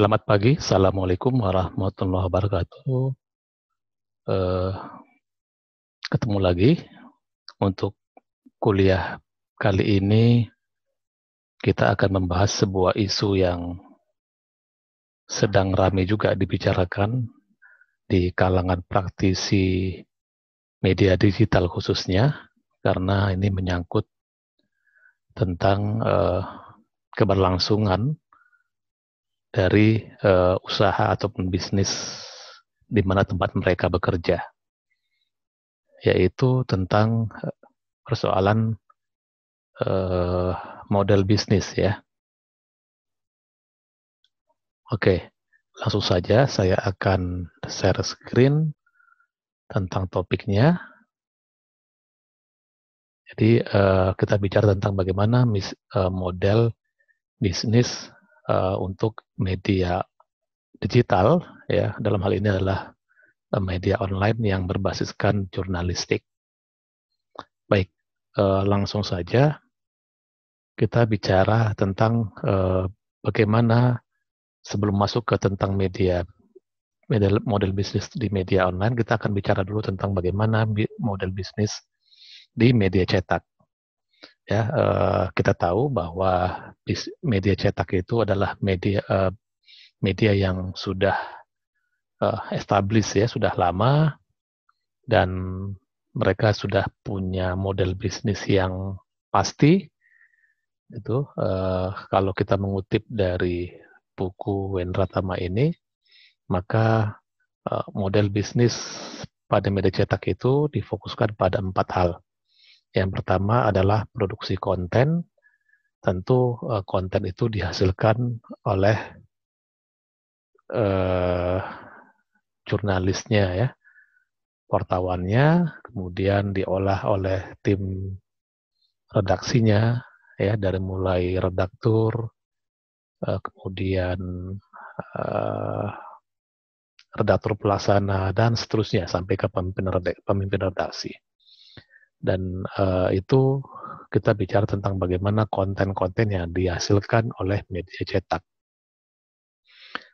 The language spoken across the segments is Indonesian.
Selamat pagi, Assalamualaikum warahmatullahi wabarakatuh. Uh, ketemu lagi untuk kuliah kali ini kita akan membahas sebuah isu yang sedang ramai juga dibicarakan di kalangan praktisi media digital khususnya karena ini menyangkut tentang uh, keberlangsungan dari uh, usaha ataupun bisnis di mana tempat mereka bekerja, yaitu tentang eh, persoalan uh, model bisnis ya. Oke, langsung saja saya akan share screen tentang topiknya. Jadi kita bicara tentang bagaimana model bisnis Eh, untuk media digital ya dalam hal ini adalah eh, media online yang berbasiskan jurnalistik. Baik, uh, langsung saja kita bicara tentang uh, bagaimana sebelum masuk ke tentang media model, model bisnis di media online, kita akan bicara dulu tentang bagaimana model bisnis di media cetak ya uh, kita tahu bahwa media cetak itu adalah media uh, media yang sudah uh, established ya sudah lama dan mereka sudah punya model bisnis yang pasti itu uh, kalau kita mengutip dari buku Tama ini maka uh, model bisnis pada media cetak itu difokuskan pada empat hal yang pertama adalah produksi konten. Tentu eh, konten itu dihasilkan oleh eh, jurnalisnya ya, wartawannya, kemudian diolah oleh tim redaksinya ya dari mulai redaktur, eh, kemudian eh, redaktur pelaksana dan seterusnya sampai ke pemimpin redaksi. Pemimpin redaksi dan uh, itu kita bicara tentang bagaimana konten-konten yang dihasilkan oleh media cetak.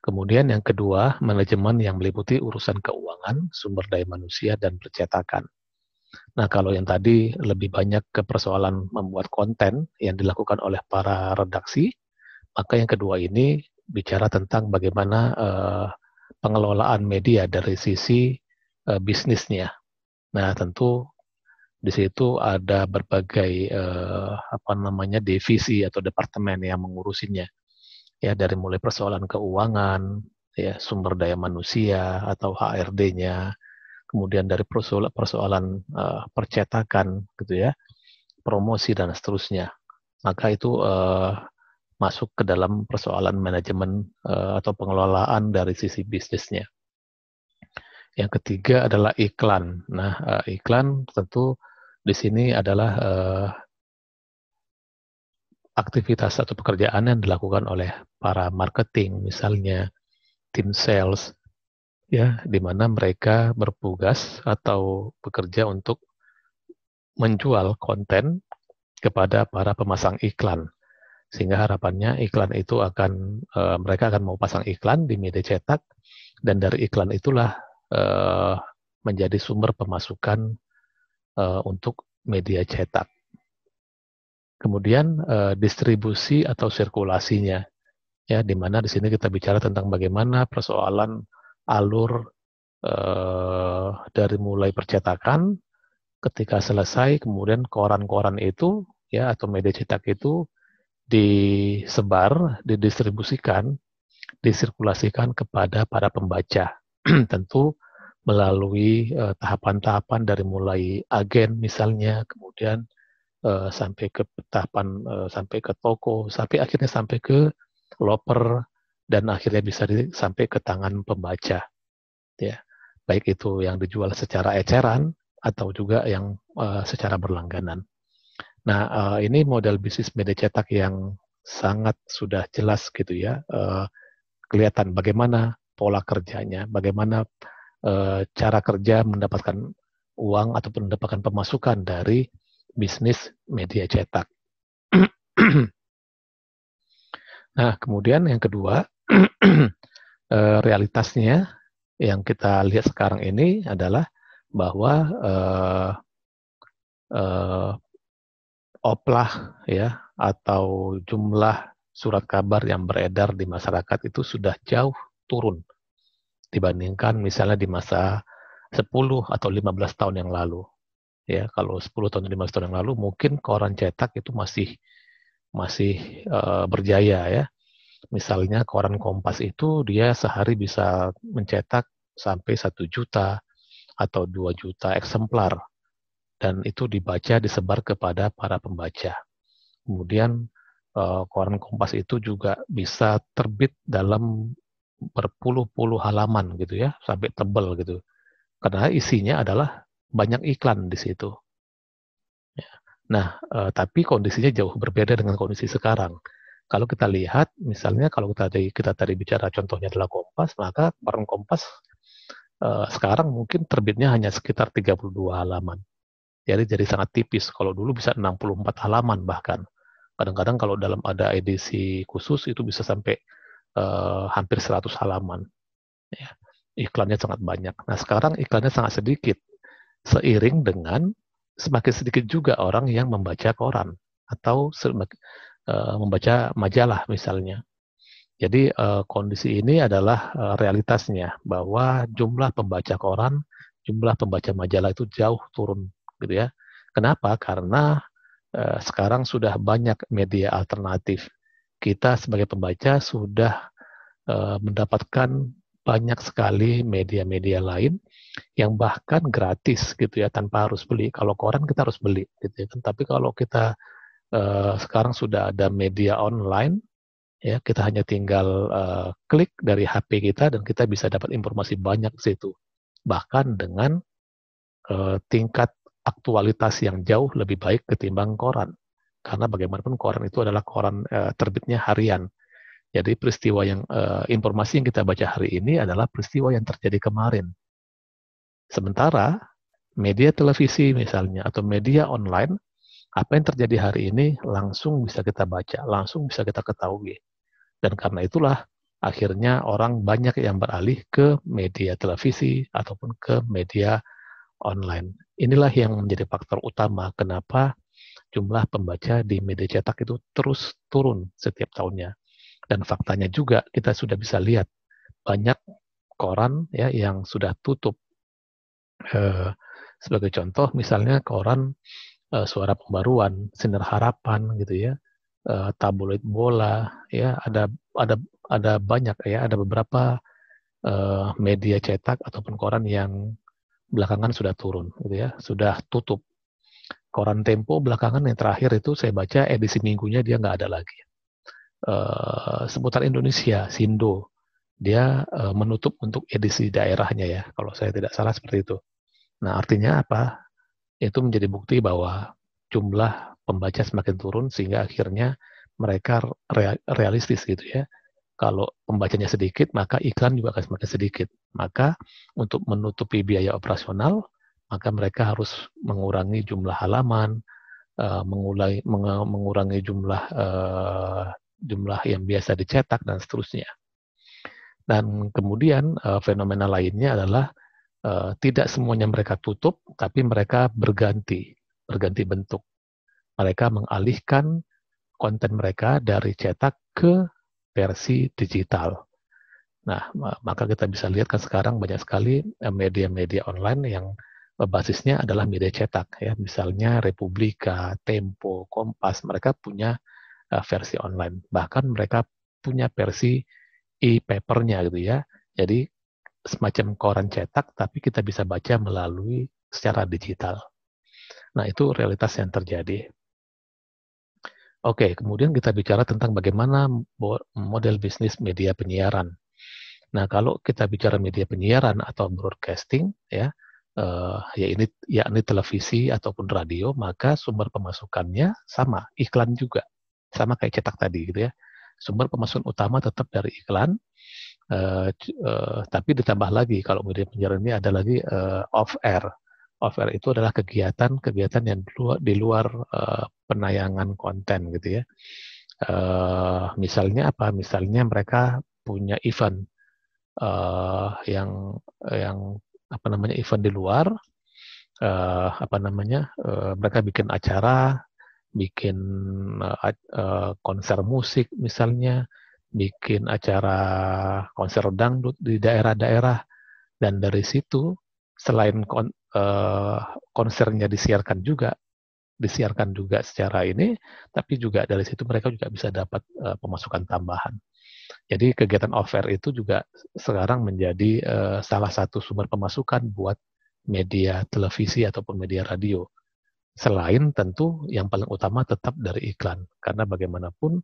Kemudian yang kedua, manajemen yang meliputi urusan keuangan, sumber daya manusia, dan percetakan. Nah, kalau yang tadi lebih banyak ke persoalan membuat konten yang dilakukan oleh para redaksi, maka yang kedua ini bicara tentang bagaimana uh, pengelolaan media dari sisi uh, bisnisnya. Nah, tentu di situ ada berbagai eh, apa namanya divisi atau departemen yang mengurusinya ya dari mulai persoalan keuangan ya sumber daya manusia atau HRD-nya kemudian dari persoalan, persoalan eh, percetakan gitu ya promosi dan seterusnya maka itu eh, masuk ke dalam persoalan manajemen eh, atau pengelolaan dari sisi bisnisnya yang ketiga adalah iklan. Nah, eh, iklan tentu di sini adalah uh, aktivitas atau pekerjaan yang dilakukan oleh para marketing misalnya tim sales ya di mana mereka berpugas atau bekerja untuk menjual konten kepada para pemasang iklan sehingga harapannya iklan itu akan e, mereka akan mau pasang iklan di media cetak dan dari iklan itulah e, menjadi sumber pemasukan Eh, untuk media cetak. Kemudian eh, distribusi atau sirkulasinya, ya di mana di sini kita bicara tentang bagaimana persoalan alur uh, dari mulai percetakan, ketika selesai kemudian koran-koran itu ya atau media cetak itu disebar, didistribusikan, disirkulasikan kepada para pembaca. Tentu melalui eh, tahapan-tahapan uh, dari mulai agen misalnya, kemudian uh, sampai ke tahapan uh, sampai ke toko, sampai akhirnya sampai ke loper dan akhirnya bisa sampai ke tangan pembaca. Ya, baik itu yang dijual secara eceran atau juga yang uh, secara berlangganan. Nah, uh, ini model bisnis media cetak yang sangat sudah jelas gitu ya, uh, kelihatan bagaimana pola kerjanya, bagaimana Eh, cara kerja mendapatkan uang ataupun mendapatkan pemasukan dari bisnis media cetak. nah, kemudian yang kedua, eh, realitasnya yang kita lihat sekarang ini adalah bahwa uh, uh, oplah ya atau jumlah surat kabar yang beredar di masyarakat itu sudah jauh turun dibandingkan misalnya di masa 10 atau 15 tahun yang lalu. Ya, kalau 10 tahun 15 tahun yang lalu mungkin koran cetak itu masih masih uh, berjaya ya. Misalnya koran Kompas itu dia sehari bisa mencetak sampai 1 juta atau 2 juta eksemplar dan itu dibaca disebar kepada para pembaca. Kemudian eh, koran Kompas itu juga bisa terbit dalam berpuluh-puluh halaman gitu ya, sampai tebal gitu. Karena isinya adalah banyak iklan di situ. Ya. Nah, eh, tapi kondisinya jauh berbeda dengan kondisi sekarang. Kalau kita lihat, misalnya kalau kita tadi, kita tadi bicara contohnya adalah Kompas, maka koran Kompas eh, sekarang mungkin terbitnya hanya sekitar 32 halaman. Jadi jadi sangat tipis. Kalau dulu bisa 64 halaman bahkan. Kadang-kadang kalau dalam ada edisi khusus itu bisa sampai eh, hampir 100 halaman. Ya, iklannya sangat banyak. Nah sekarang iklannya sangat sedikit, seiring dengan semakin sedikit juga orang yang membaca koran atau eh, membaca majalah misalnya. Jadi eh, kondisi ini adalah eh, realitasnya bahwa jumlah pembaca koran, jumlah pembaca majalah itu jauh turun, gitu ya. Kenapa? Karena eh, sekarang sudah banyak media alternatif kita sebagai pembaca sudah uh, mendapatkan banyak sekali media-media lain yang bahkan gratis gitu ya tanpa harus beli. Kalau koran kita harus beli gitu ya kan. Tapi kalau kita uh, sekarang sudah ada media online ya kita hanya tinggal uh, klik dari HP kita dan kita bisa dapat informasi banyak di situ. Bahkan dengan uh, tingkat aktualitas yang jauh lebih baik ketimbang koran karena bagaimanapun koran itu adalah koran uh, terbitnya harian. Jadi peristiwa yang uh, informasi yang kita baca hari ini adalah peristiwa yang terjadi kemarin. Sementara media televisi misalnya atau media online apa yang terjadi hari ini langsung bisa kita baca, langsung bisa kita ketahui. Dan karena itulah akhirnya orang banyak yang beralih ke media televisi ataupun ke media online. Inilah yang menjadi faktor utama kenapa jumlah pembaca di media cetak itu terus turun setiap tahunnya. Dan faktanya juga kita sudah bisa lihat banyak koran ya yang sudah tutup. Eh, sebagai contoh misalnya koran eh, Suara Pembaruan, Sinar Harapan gitu ya, eh, tabloid bola ya ada ada ada banyak ya ada beberapa eh, media cetak ataupun koran yang belakangan sudah turun gitu ya, sudah tutup koran Tempo belakangan yang terakhir itu saya baca edisi minggunya dia nggak ada lagi. Uh, seputar Indonesia, Sindo, dia uh, menutup untuk edisi daerahnya ya, kalau saya tidak salah seperti itu. Nah artinya apa? Itu menjadi bukti bahwa jumlah pembaca semakin turun sehingga akhirnya mereka realistis gitu ya. Kalau pembacanya sedikit, maka iklan juga akan semakin sedikit. Maka untuk menutupi biaya operasional, maka mereka harus mengurangi jumlah halaman, eh, mengurangi, mengurangi jumlah eh, jumlah yang biasa dicetak dan seterusnya. Dan kemudian eh, fenomena lainnya adalah tidak semuanya mereka tutup, tapi mereka berganti, berganti bentuk. Mereka mengalihkan konten mereka dari cetak ke versi digital. Nah, maka kita bisa lihat kan sekarang banyak sekali media-media online yang basisnya adalah media cetak ya misalnya Republika, Tempo, Kompas mereka punya uh, versi online bahkan mereka punya versi e-papernya gitu ya jadi semacam koran cetak tapi kita bisa baca melalui secara digital nah itu realitas yang terjadi oke kemudian kita bicara tentang bagaimana model bisnis media penyiaran nah kalau kita bicara media penyiaran atau broadcasting ya eh, ya ini yakni televisi ataupun radio, maka sumber pemasukannya sama, iklan juga. Sama kayak cetak tadi gitu ya. Sumber pemasukan utama tetap dari iklan, eh, eh, tapi ditambah lagi kalau media penyiaran ini ada lagi eh, off air. Off air itu adalah kegiatan-kegiatan yang luar, di luar eh, penayangan konten gitu ya. Uh, misalnya apa? Misalnya mereka punya event uh, yang yang apa namanya event di luar uh, apa namanya uh, mereka bikin acara bikin uh, uh, konser musik misalnya bikin acara konser dangdut di daerah-daerah dan dari situ selain kon, uh, konsernya disiarkan juga disiarkan juga secara ini tapi juga dari situ mereka juga bisa dapat uh, pemasukan tambahan jadi kegiatan off-air itu juga sekarang menjadi uh, salah satu sumber pemasukan buat media televisi ataupun media radio. Selain tentu yang paling utama tetap dari iklan, karena bagaimanapun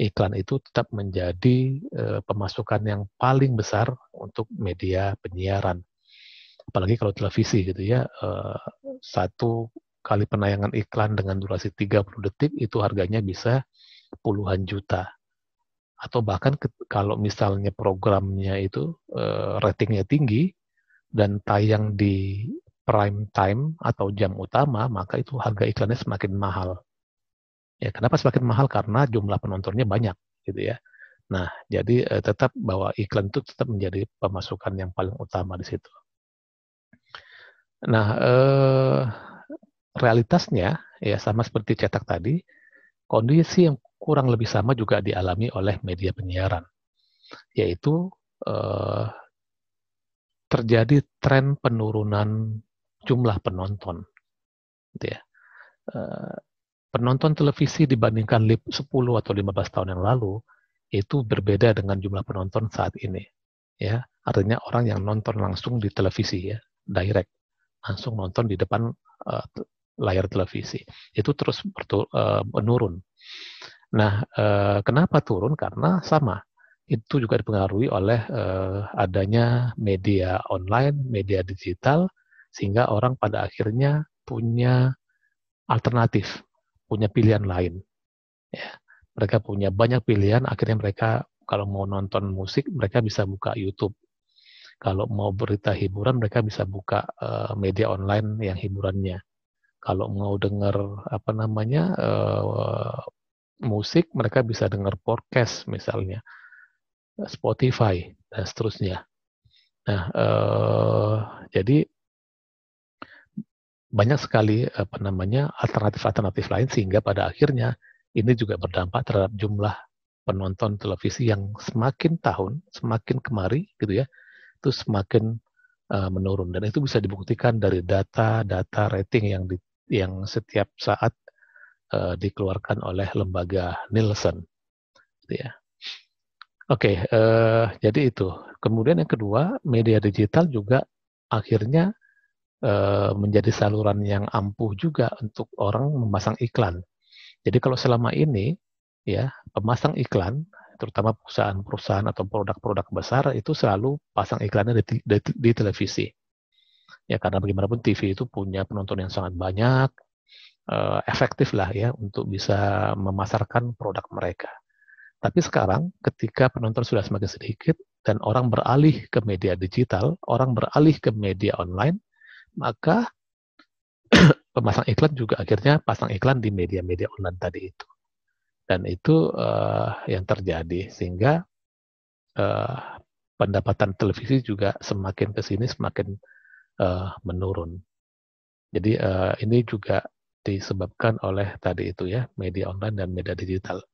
iklan itu tetap menjadi e, pemasukan yang paling besar untuk media penyiaran. Apalagi kalau televisi gitu ya, e, satu kali penayangan iklan dengan durasi 30 detik itu harganya bisa puluhan juta atau bahkan ke, kalau misalnya programnya itu uh, ratingnya tinggi dan tayang di prime time atau jam utama maka itu harga iklannya semakin mahal ya kenapa semakin mahal karena jumlah penontonnya banyak gitu ya nah jadi uh, tetap bahwa iklan itu tetap menjadi pemasukan yang paling utama di situ nah uh, realitasnya ya sama seperti cetak tadi kondisi yang kurang lebih sama juga dialami oleh media penyiaran, yaitu eh, terjadi tren penurunan jumlah penonton. Gitu ya. Eh, penonton televisi dibandingkan 10 atau 15 tahun yang lalu itu berbeda dengan jumlah penonton saat ini. Ya, artinya orang yang nonton langsung di televisi ya, direct, langsung nonton di depan uh, layar televisi itu terus uh, menurun. Nah, eh, kenapa turun? Karena sama, itu juga dipengaruhi oleh eh, adanya media online, media digital, sehingga orang pada akhirnya punya alternatif, punya pilihan lain. Ya, mereka punya banyak pilihan, akhirnya mereka kalau mau nonton musik, mereka bisa buka YouTube. Kalau mau berita hiburan, mereka bisa buka uh, media online yang hiburannya. Kalau mau dengar apa namanya uh, musik, mereka bisa dengar podcast misalnya, eh, Spotify dan seterusnya. Nah, eh, jadi banyak sekali apa namanya alternatif-alternatif lain sehingga pada akhirnya ini juga berdampak terhadap jumlah penonton televisi yang semakin tahun semakin kemari gitu ya itu semakin uh, menurun dan itu bisa dibuktikan dari data-data rating yang di, yang setiap saat uh, dikeluarkan oleh lembaga Nielsen. Gitu ya. Oke, okay, uh, eh, jadi itu. Kemudian yang kedua, media digital juga akhirnya uh, menjadi saluran yang ampuh juga untuk orang memasang iklan. Jadi kalau selama ini ya pemasang iklan terutama perusahaan-perusahaan atau produk-produk besar itu selalu pasang iklannya di, di, di televisi. Ya karena bagaimanapun TV itu punya penonton yang sangat banyak, Eh, efektif lah ya untuk bisa memasarkan produk mereka. Tapi sekarang ketika penonton sudah semakin sedikit dan orang beralih ke media digital, orang beralih ke media online, maka pemasang iklan juga akhirnya pasang iklan di media-media online tadi itu. Dan itu uh, yang terjadi sehingga uh, pendapatan televisi juga semakin ke sini semakin uh, menurun. Jadi uh, ini juga disebabkan oleh tadi itu ya, media online dan media digital.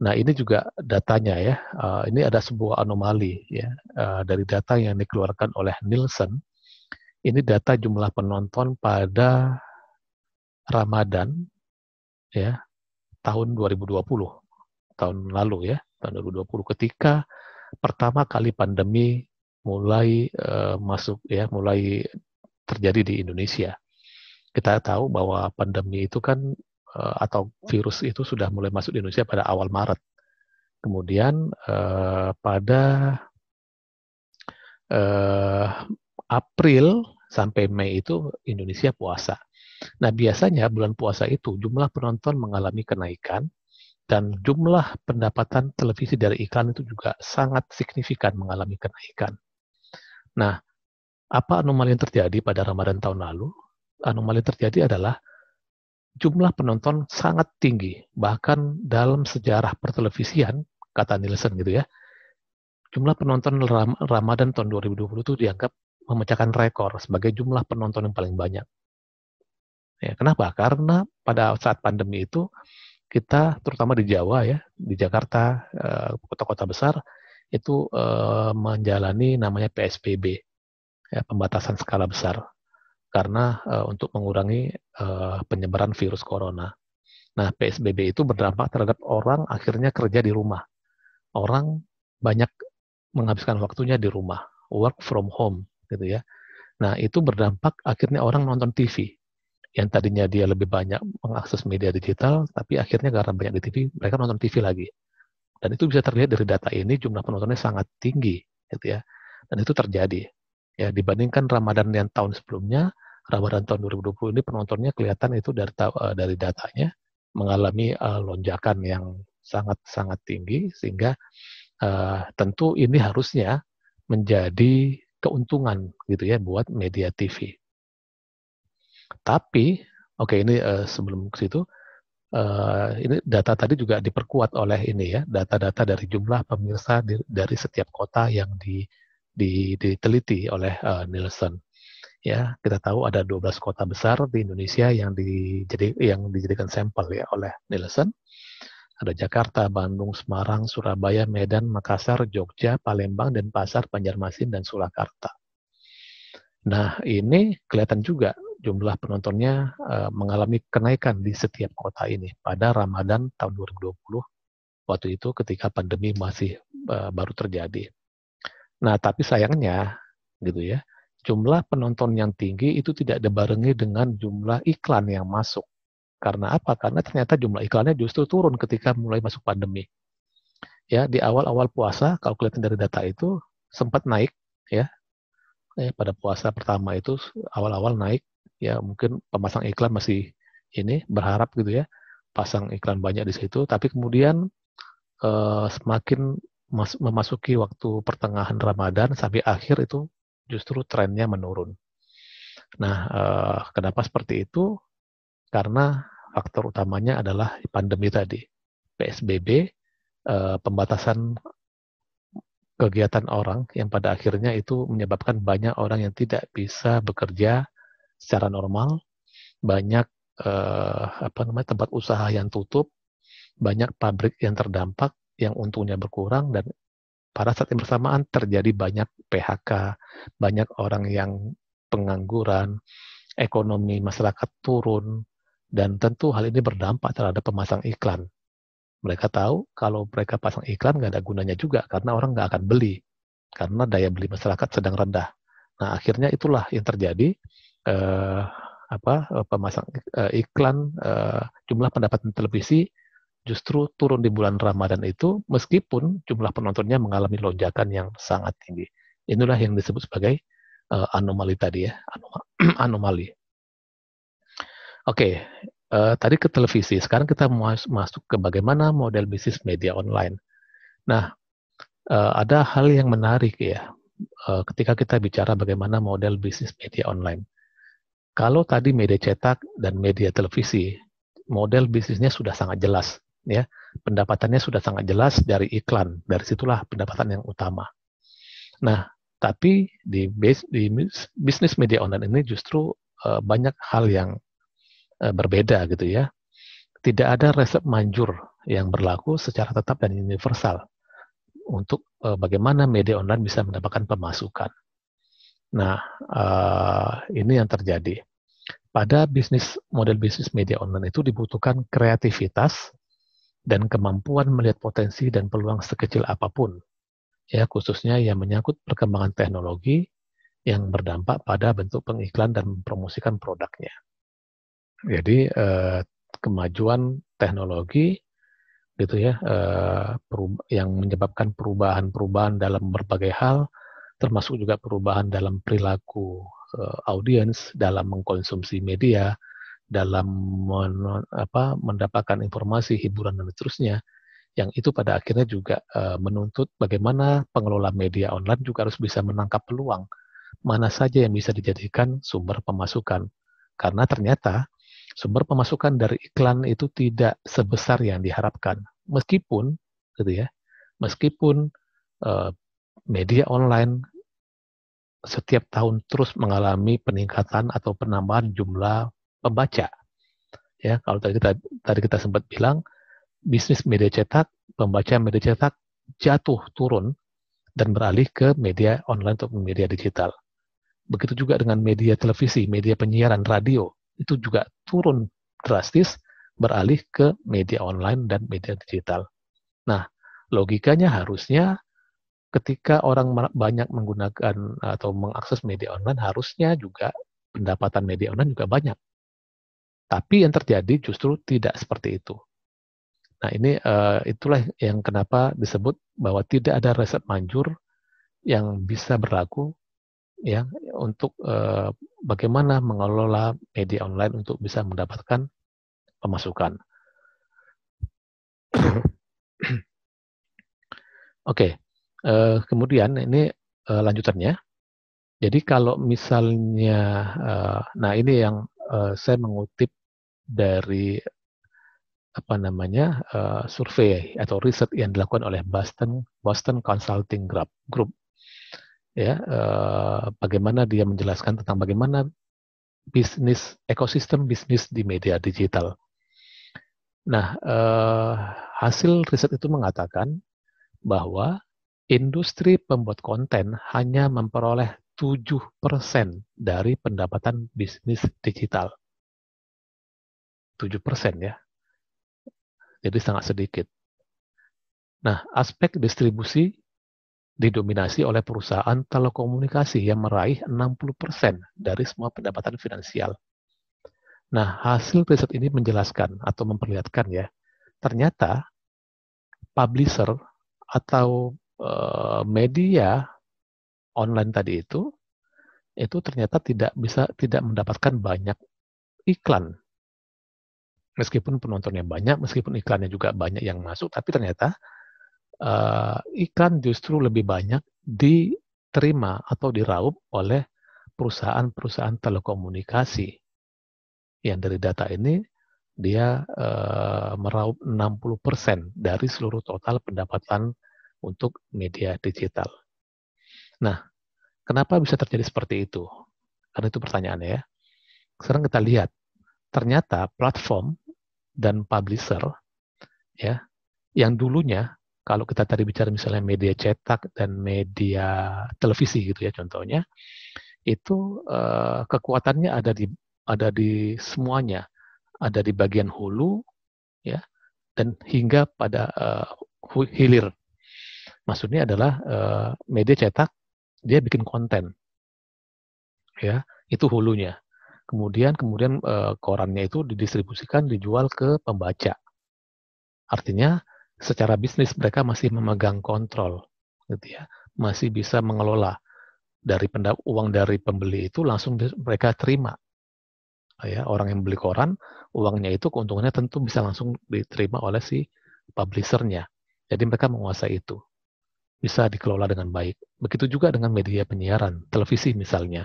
Nah, ini juga datanya ya. Uh, ini ada sebuah anomali ya uh, dari data yang dikeluarkan oleh Nielsen. Ini data jumlah penonton pada Ramadan ya tahun 2020 tahun lalu ya, tahun 2020 ketika pertama kali pandemi mulai uh, masuk ya, mulai terjadi di Indonesia kita tahu bahwa pandemi itu kan eh, atau virus itu sudah mulai masuk di Indonesia pada awal Maret. Kemudian uh, pada uh, April sampai Mei itu Indonesia puasa. Nah biasanya bulan puasa itu jumlah penonton mengalami kenaikan dan jumlah pendapatan televisi dari iklan itu juga sangat signifikan mengalami kenaikan. Nah, apa anomali yang terjadi pada Ramadan tahun lalu? anomali terjadi adalah jumlah penonton sangat tinggi. Bahkan dalam sejarah pertelevisian, kata Nielsen gitu ya, jumlah penonton Ram Ramadan tahun 2020 itu dianggap memecahkan rekor sebagai jumlah penonton yang paling banyak. Ya, kenapa? Karena pada saat pandemi itu kita terutama di Jawa ya, di Jakarta, eh, kota-kota besar itu eh, menjalani namanya PSBB, ya, pembatasan skala besar karena uh, untuk mengurangi uh, penyebaran virus corona. Nah, PSBB itu berdampak terhadap orang akhirnya kerja di rumah. Orang banyak menghabiskan waktunya di rumah, work from home gitu ya. Nah, itu berdampak akhirnya orang nonton TV. Yang tadinya dia lebih banyak mengakses media digital, tapi akhirnya karena banyak di TV, mereka nonton TV lagi. Dan itu bisa terlihat dari data ini jumlah penontonnya sangat tinggi gitu ya. Dan itu terjadi. Ya, dibandingkan Ramadan yang tahun sebelumnya, Ramadan tahun 2020 ini penontonnya kelihatan itu dari eh, dari datanya mengalami uh, lonjakan yang sangat-sangat tinggi sehingga uh, tentu ini harusnya menjadi keuntungan gitu ya buat media TV. Tapi oke okay, ini uh, sebelum ke situ uh, ini data tadi juga diperkuat oleh ini ya data-data dari jumlah pemirsa di, dari setiap kota yang di, di, diteliti oleh uh, Nielsen ya kita tahu ada 12 kota besar di Indonesia yang dijadi yang dijadikan sampel ya oleh Nielsen ada Jakarta, Bandung, Semarang, Surabaya, Medan, Makassar, Jogja, Palembang, dan Pasar, Banjarmasin, dan Surakarta. Nah, ini kelihatan juga jumlah penontonnya eh, mengalami kenaikan di setiap kota ini pada Ramadan tahun 2020 waktu itu ketika pandemi masih eh, baru terjadi. Nah, tapi sayangnya gitu ya, jumlah penonton yang tinggi itu tidak dibarengi dengan jumlah iklan yang masuk. Karena apa? Karena ternyata jumlah iklannya justru turun ketika mulai masuk pandemi. Ya, di awal-awal puasa kalau kelihatan dari data itu sempat naik ya. Eh, pada puasa pertama itu awal-awal naik ya mungkin pemasang iklan masih ini berharap gitu ya pasang iklan banyak di situ tapi kemudian eh, semakin mas memasuki waktu pertengahan Ramadan sampai akhir itu justru trennya menurun. Nah, eh, kenapa seperti itu? Karena faktor utamanya adalah pandemi tadi, PSBB, eh, pembatasan kegiatan orang yang pada akhirnya itu menyebabkan banyak orang yang tidak bisa bekerja secara normal, banyak eh, apa namanya tempat usaha yang tutup, banyak pabrik yang terdampak yang untungnya berkurang dan pada saat yang bersamaan terjadi banyak PHK, banyak orang yang pengangguran, ekonomi masyarakat turun, dan tentu hal ini berdampak terhadap pemasang iklan. Mereka tahu kalau mereka pasang iklan nggak ada gunanya juga karena orang nggak akan beli karena daya beli masyarakat sedang rendah. Nah akhirnya itulah yang terjadi eh, apa eh, pemasang eh, iklan eh, jumlah pendapatan televisi justru turun di bulan Ramadan itu meskipun jumlah penontonnya mengalami lonjakan yang sangat tinggi. Inilah yang disebut sebagai uh, anomali tadi ya, anomali. Oke, okay, uh, eh, tadi ke televisi. Sekarang kita mas masuk ke bagaimana model bisnis media online. Nah, uh, ada hal yang menarik ya uh, ketika kita bicara bagaimana model bisnis media online. Kalau tadi media cetak dan media televisi, model bisnisnya sudah sangat jelas ya pendapatannya sudah sangat jelas dari iklan dari situlah pendapatan yang utama nah tapi di, base, di bisnis media online ini justru uh, banyak hal yang uh, berbeda gitu ya tidak ada resep manjur yang berlaku secara tetap dan universal untuk uh, bagaimana media online bisa mendapatkan pemasukan nah uh, ini yang terjadi pada bisnis model bisnis media online itu dibutuhkan kreativitas dan kemampuan melihat potensi dan peluang sekecil apapun, ya khususnya yang menyangkut perkembangan teknologi yang berdampak pada bentuk pengiklan dan mempromosikan produknya. Jadi eh, kemajuan teknologi gitu ya eh, yang menyebabkan perubahan-perubahan dalam berbagai hal, termasuk juga perubahan dalam perilaku eh, audiens dalam mengkonsumsi media dalam men, apa, mendapatkan informasi, hiburan dan seterusnya, yang itu pada akhirnya juga uh, menuntut bagaimana pengelola media online juga harus bisa menangkap peluang mana saja yang bisa dijadikan sumber pemasukan. Karena ternyata sumber pemasukan dari iklan itu tidak sebesar yang diharapkan. Meskipun gitu ya, meskipun uh, media online setiap tahun terus mengalami peningkatan atau penambahan jumlah pembaca. Ya, kalau tadi kita tadi kita sempat bilang bisnis media cetak, pembaca media cetak jatuh turun dan beralih ke media online atau media digital. Begitu juga dengan media televisi, media penyiaran, radio, itu juga turun drastis beralih ke media online dan media digital. Nah, logikanya harusnya ketika orang banyak menggunakan atau mengakses media online, harusnya juga pendapatan media online juga banyak. Tapi yang terjadi justru tidak seperti itu. Nah ini uh, itulah yang kenapa disebut bahwa tidak ada resep manjur yang bisa berlaku ya untuk uh, bagaimana mengelola media online untuk bisa mendapatkan pemasukan. Oke, okay. uh, eh, kemudian ini uh, lanjutannya. Jadi kalau misalnya, uh, nah ini yang uh, saya mengutip dari apa namanya uh, survei atau riset yang dilakukan oleh Boston Boston Consulting Group, Group. ya uh, bagaimana dia menjelaskan tentang bagaimana bisnis ekosistem bisnis di media digital. Nah uh, hasil riset itu mengatakan bahwa industri pembuat konten hanya memperoleh 7% dari pendapatan bisnis digital. 7% ya. Jadi sangat sedikit. Nah, aspek distribusi didominasi oleh perusahaan telekomunikasi yang meraih 60% dari semua pendapatan finansial. Nah, hasil riset ini menjelaskan atau memperlihatkan ya, ternyata publisher atau eh, media online tadi itu itu ternyata tidak bisa tidak mendapatkan banyak iklan. Meskipun penontonnya banyak, meskipun iklannya juga banyak yang masuk, tapi ternyata uh, iklan justru lebih banyak diterima atau diraup oleh perusahaan-perusahaan telekomunikasi. Yang dari data ini dia uh, meraup 60% dari seluruh total pendapatan untuk media digital. Nah, kenapa bisa terjadi seperti itu? Karena itu pertanyaannya ya. Sekarang kita lihat, ternyata platform dan publisher ya yang dulunya kalau kita tadi bicara misalnya media cetak dan media televisi gitu ya contohnya itu eh, kekuatannya ada di ada di semuanya ada di bagian hulu ya dan hingga pada eh, hilir maksudnya adalah eh, media cetak dia bikin konten. Ya, itu hulunya. Kemudian kemudian e, korannya itu didistribusikan dijual ke pembaca. Artinya secara bisnis mereka masih memegang kontrol gitu ya. Masih bisa mengelola dari pendap uang dari pembeli itu langsung mereka terima. Ya, orang yang beli koran, uangnya itu keuntungannya tentu bisa langsung diterima oleh si publishernya. Jadi mereka menguasai itu bisa dikelola dengan baik. Begitu juga dengan media penyiaran, televisi misalnya.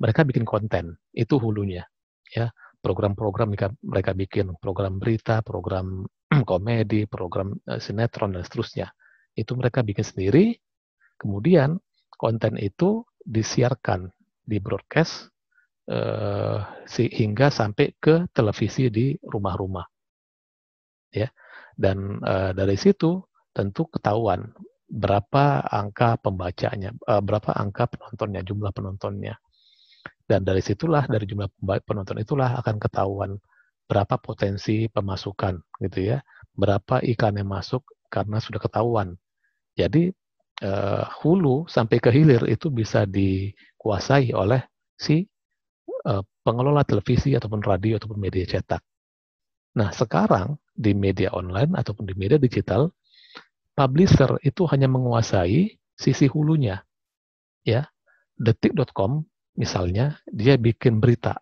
Mereka bikin konten, itu hulunya. Ya, program-program mereka bikin, program berita, program komedi, program eh, sinetron dan seterusnya. Itu mereka bikin sendiri. Kemudian konten itu disiarkan, di broadcast eh, sehingga sampai ke televisi di rumah-rumah. Ya. Dan eh, dari situ tentu ketahuan berapa angka pembacanya, e, berapa angka penontonnya, jumlah penontonnya. Dan dari situlah, dari jumlah penonton itulah akan ketahuan berapa potensi pemasukan, gitu ya. Berapa ikan yang masuk karena sudah ketahuan. Jadi uh, hulu sampai ke hilir itu bisa dikuasai oleh si uh, pengelola televisi ataupun radio ataupun media cetak. Nah sekarang di media online ataupun di media digital publisher itu hanya menguasai sisi hulunya. Ya, detik.com misalnya dia bikin berita.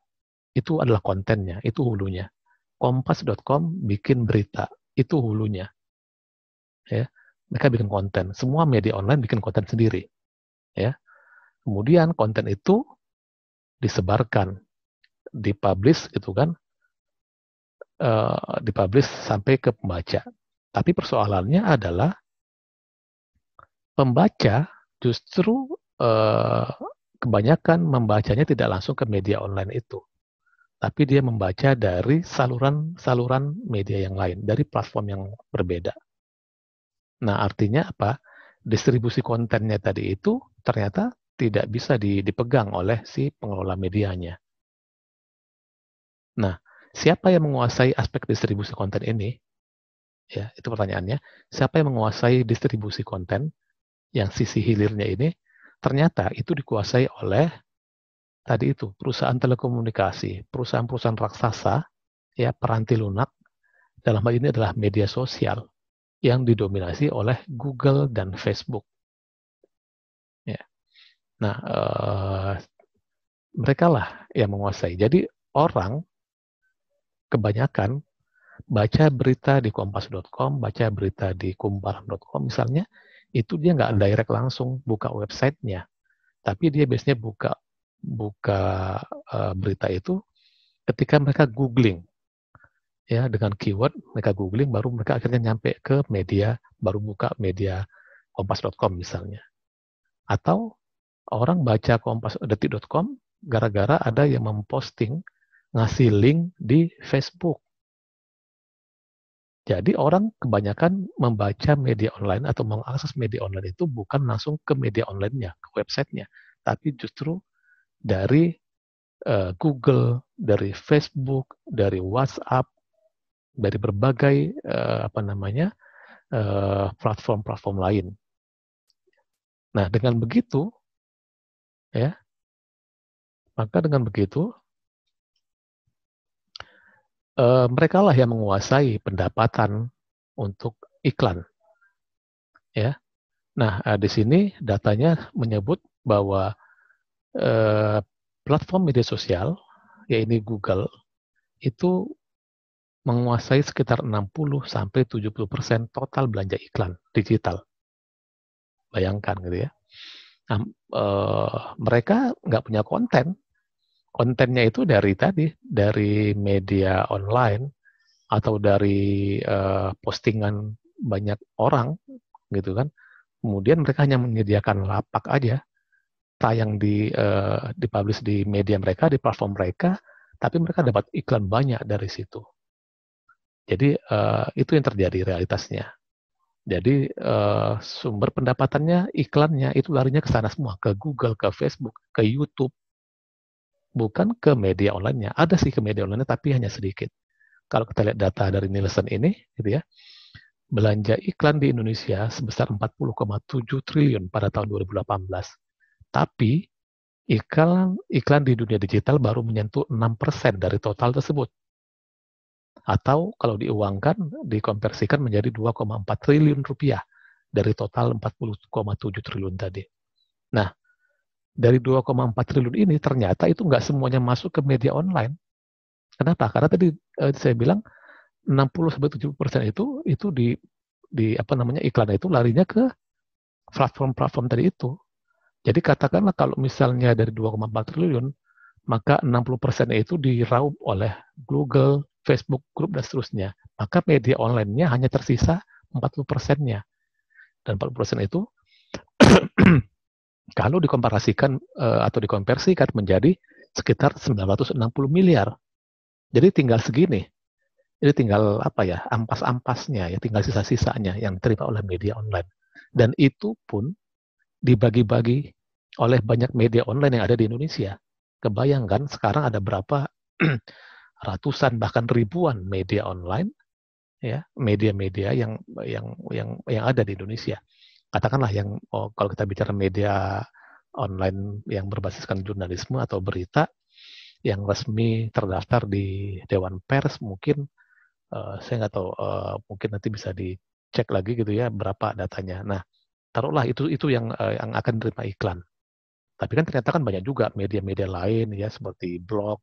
Itu adalah kontennya, itu hulunya. kompas.com bikin berita, itu hulunya. Ya, mereka bikin konten. Semua media online bikin konten sendiri. Ya. Kemudian konten itu disebarkan, dipublish itu kan. Uh, dipublish sampai ke pembaca. Tapi persoalannya adalah pembaca justru uh, kebanyakan membacanya tidak langsung ke media online itu, tapi dia membaca dari saluran-saluran media yang lain, dari platform yang berbeda. Nah, artinya apa? Distribusi kontennya tadi itu ternyata tidak bisa dipegang oleh si pengelola medianya. Nah, siapa yang menguasai aspek distribusi konten ini? Ya, itu pertanyaannya. Siapa yang menguasai distribusi konten? yang sisi hilirnya ini ternyata itu dikuasai oleh tadi itu perusahaan telekomunikasi, perusahaan-perusahaan raksasa, ya peranti lunak dalam hal ini adalah media sosial yang didominasi oleh Google dan Facebook. Ya. Nah, eh, mereka lah yang menguasai. Jadi orang kebanyakan baca berita di kompas.com, baca berita di kumparan.com misalnya, itu dia nggak direct langsung buka websitenya, tapi dia biasanya buka buka uh, berita itu ketika mereka googling ya dengan keyword mereka googling baru mereka akhirnya nyampe ke media baru buka media kompas.com misalnya atau orang baca kompas detik.com gara-gara ada yang memposting ngasih link di Facebook jadi orang kebanyakan membaca media online atau mengakses media online itu bukan langsung ke media online-nya, ke websitenya, tapi justru dari uh, Google, dari Facebook, dari WhatsApp, dari berbagai uh, apa namanya eh, platform-platform uh, platform -platform lain. Nah dengan begitu, ya maka dengan begitu uh, mereka lah yang menguasai pendapatan untuk iklan. Ya, nah uh, di sini datanya menyebut bahwa uh, platform media sosial, yaitu Google, itu menguasai sekitar 60 sampai 70 persen total belanja iklan digital. Bayangkan gitu ya. Nah, e, mereka nggak punya konten, kontennya itu dari tadi, dari media online atau dari uh, postingan banyak orang gitu kan. Kemudian mereka hanya menyediakan lapak aja, tayang di uh, dipublish di media mereka, di platform mereka, tapi mereka dapat iklan banyak dari situ. Jadi uh, itu yang terjadi realitasnya. Jadi uh, sumber pendapatannya, iklannya itu larinya ke sana semua, ke Google, ke Facebook, ke YouTube, bukan ke media online-nya. Ada sih ke media online-nya, tapi hanya sedikit. Kalau kita lihat data dari Nielsen ini, gitu ya, belanja iklan di Indonesia sebesar 40,7 triliun pada tahun 2018. Tapi iklan iklan di dunia digital baru menyentuh 6% dari total tersebut. Atau kalau diuangkan, dikonversikan menjadi 2,4 triliun rupiah dari total 40,7 triliun tadi. Nah, dari 2,4 triliun ini ternyata itu nggak semuanya masuk ke media online. Kenapa? Karena tadi eh, saya bilang 60 sampai 70 persen itu itu di di apa namanya iklan itu larinya ke platform-platform tadi itu. Jadi katakanlah kalau misalnya dari 2,4 triliun maka 60 persen itu diraup oleh Google, Facebook grup dan seterusnya. Maka media online-nya hanya tersisa 40 persennya. Dan 40 persen itu kalau dikomparasikan uh, atau dikonversikan menjadi sekitar 960 miliar. Jadi tinggal segini. Jadi tinggal apa ya, ampas-ampasnya ya, tinggal sisa-sisanya yang diterima oleh media online. Dan itu pun dibagi-bagi oleh banyak media online yang ada di Indonesia. Kebayangkan sekarang ada berapa ratusan bahkan ribuan media online ya, media-media yang yang yang yang ada di Indonesia katakanlah yang oh, kalau kita bicara media online yang berbasiskan jurnalisme atau berita yang resmi terdaftar di Dewan Pers mungkin uh, saya nggak tahu uh, mungkin nanti bisa dicek lagi gitu ya berapa datanya. Nah taruhlah itu itu yang uh, yang akan terima iklan. Tapi kan ternyata kan banyak juga media-media lain ya seperti blog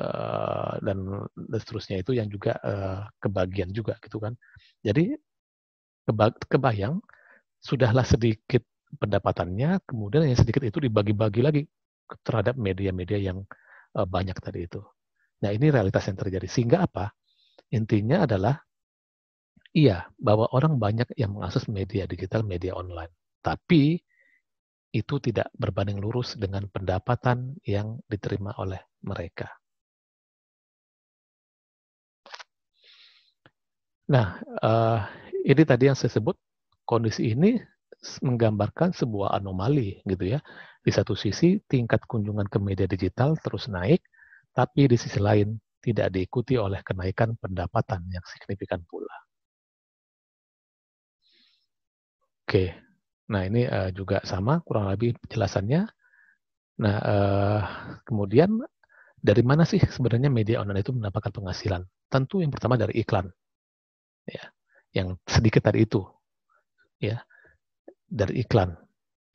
uh, dan seterusnya itu yang juga uh, kebagian juga gitu kan. Jadi keba kebayang sudahlah sedikit pendapatannya, kemudian yang sedikit itu dibagi-bagi lagi terhadap media-media yang eh, banyak tadi itu. Nah, ini realitas yang terjadi. Sehingga apa? Intinya adalah iya, bahwa orang banyak yang mengakses media digital, media online. Tapi itu tidak berbanding lurus dengan pendapatan yang diterima oleh mereka. Nah, uh, ini tadi yang saya sebut kondisi ini menggambarkan sebuah anomali gitu ya. Di satu sisi tingkat kunjungan ke media digital terus naik, tapi di sisi lain tidak diikuti oleh kenaikan pendapatan yang signifikan pula. Oke, nah ini eh, juga sama kurang lebih penjelasannya. Nah, eh, kemudian dari mana sih sebenarnya media online itu mendapatkan penghasilan? Tentu yang pertama dari iklan, ya, yang sedikit tadi itu ya dari iklan.